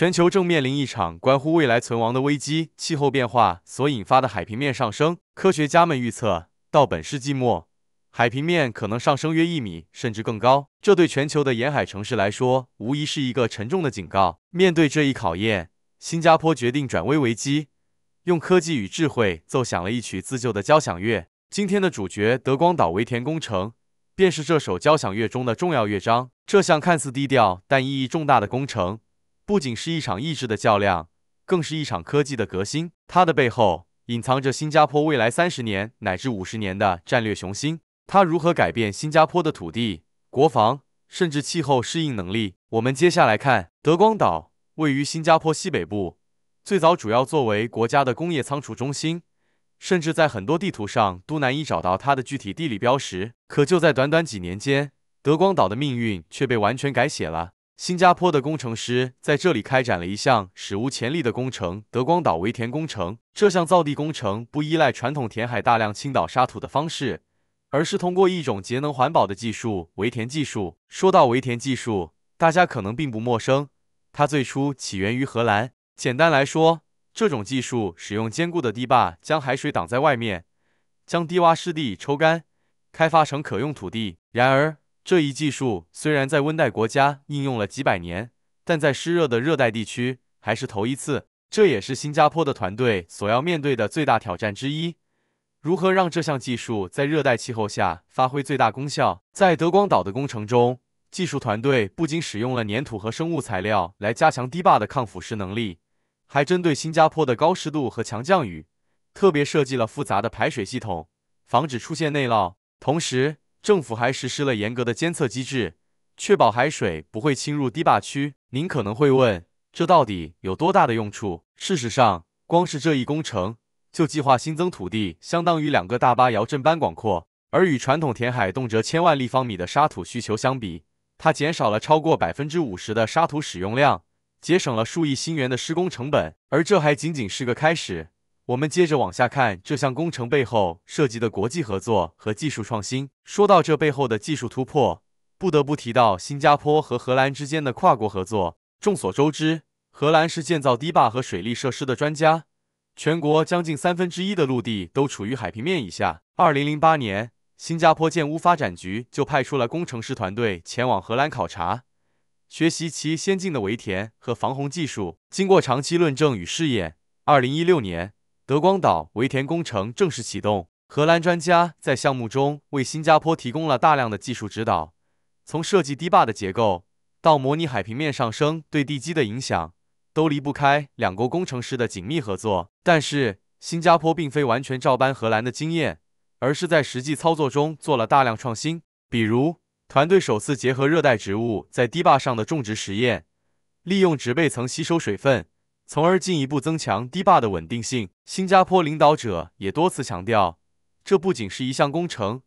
全球正面临一场关乎未来存亡的危机，气候变化所引发的海平面上升。科学家们预测，到本世纪末，海平面可能上升约一米，甚至更高。这对全球的沿海城市来说，无疑是一个沉重的警告。面对这一考验，新加坡决定转危为机，用科技与智慧奏响了一曲自救的交响乐。今天的主角——德光岛围填工程，便是这首交响乐中的重要乐章。这项看似低调但意义重大的工程。不仅是一场意志的较量，更是一场科技的革新。它的背后隐藏着新加坡未来三十年乃至五十年的战略雄心。它如何改变新加坡的土地、国防，甚至气候适应能力？我们接下来看，德光岛位于新加坡西北部，最早主要作为国家的工业仓储中心，甚至在很多地图上都难以找到它的具体地理标识。可就在短短几年间，德光岛的命运却被完全改写了。新加坡的工程师在这里开展了一项史无前例的工程——德光岛围填工程。这项造地工程不依赖传统填海大量倾倒沙土的方式，而是通过一种节能环保的技术——围填技术。说到围填技术，大家可能并不陌生。它最初起源于荷兰。简单来说，这种技术使用坚固的堤坝将海水挡在外面，将低洼湿地抽干，开发成可用土地。然而，这一技术虽然在温带国家应用了几百年，但在湿热的热带地区还是头一次。这也是新加坡的团队所要面对的最大挑战之一：如何让这项技术在热带气候下发挥最大功效？在德光岛的工程中，技术团队不仅使用了粘土和生物材料来加强堤坝的抗腐蚀能力，还针对新加坡的高湿度和强降雨，特别设计了复杂的排水系统，防止出现内涝。同时，政府还实施了严格的监测机制，确保海水不会侵入堤坝区。您可能会问，这到底有多大的用处？事实上，光是这一工程就计划新增土地，相当于两个大巴窑镇般广阔。而与传统填海动辄千万立方米的沙土需求相比，它减少了超过百分之五十的沙土使用量，节省了数亿新元的施工成本。而这还仅仅是个开始。我们接着往下看这项工程背后涉及的国际合作和技术创新。说到这背后的技术突破，不得不提到新加坡和荷兰之间的跨国合作。众所周知，荷兰是建造堤坝和水利设施的专家，全国将近三分之一的陆地都处于海平面以下。二零零八年，新加坡建屋发展局就派出了工程师团队前往荷兰考察，学习其先进的围填和防洪技术。经过长期论证与试验，二零一六年。德光岛围田工程正式启动。荷兰专家在项目中为新加坡提供了大量的技术指导，从设计堤坝的结构，到模拟海平面上升对地基的影响，都离不开两国工程师的紧密合作。但是，新加坡并非完全照搬荷兰的经验，而是在实际操作中做了大量创新。比如，团队首次结合热带植物在堤坝上的种植实验，利用植被层吸收水分。从而进一步增强堤坝的稳定性。新加坡领导者也多次强调，这不仅是一项工程，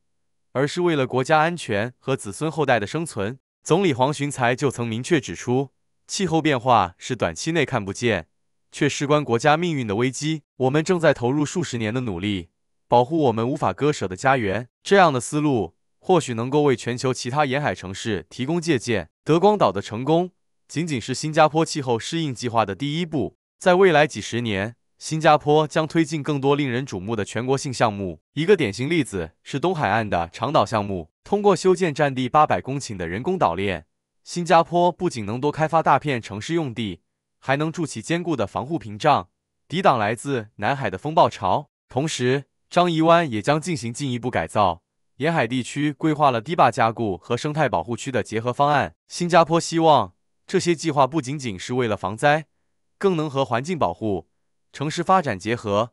而是为了国家安全和子孙后代的生存。总理黄循财就曾明确指出，气候变化是短期内看不见，却事关国家命运的危机。我们正在投入数十年的努力，保护我们无法割舍的家园。这样的思路或许能够为全球其他沿海城市提供借鉴。德光岛的成功。仅仅是新加坡气候适应计划的第一步，在未来几十年，新加坡将推进更多令人瞩目的全国性项目。一个典型例子是东海岸的长岛项目，通过修建占地八百公顷的人工岛链，新加坡不仅能多开发大片城市用地，还能筑起坚固的防护屏障，抵挡来自南海的风暴潮。同时，樟宜湾也将进行进一步改造，沿海地区规划了堤坝加固和生态保护区的结合方案。新加坡希望。这些计划不仅仅是为了防灾，更能和环境保护、城市发展结合，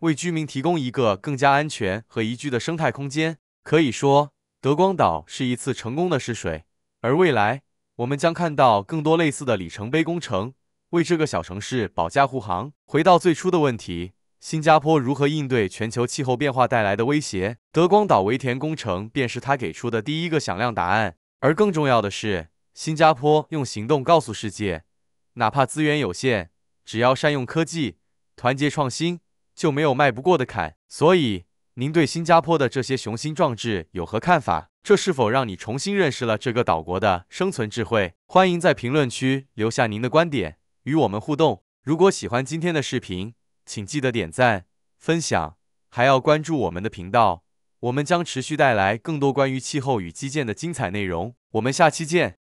为居民提供一个更加安全和宜居的生态空间。可以说，德光岛是一次成功的试水，而未来我们将看到更多类似的里程碑工程，为这个小城市保驾护航。回到最初的问题，新加坡如何应对全球气候变化带来的威胁？德光岛围填工程便是他给出的第一个响亮答案。而更重要的是，新加坡用行动告诉世界，哪怕资源有限，只要善用科技、团结创新，就没有迈不过的坎。所以，您对新加坡的这些雄心壮志有何看法？这是否让你重新认识了这个岛国的生存智慧？欢迎在评论区留下您的观点，与我们互动。如果喜欢今天的视频，请记得点赞、分享，还要关注我们的频道。我们将持续带来更多关于气候与基建的精彩内容。我们下期见。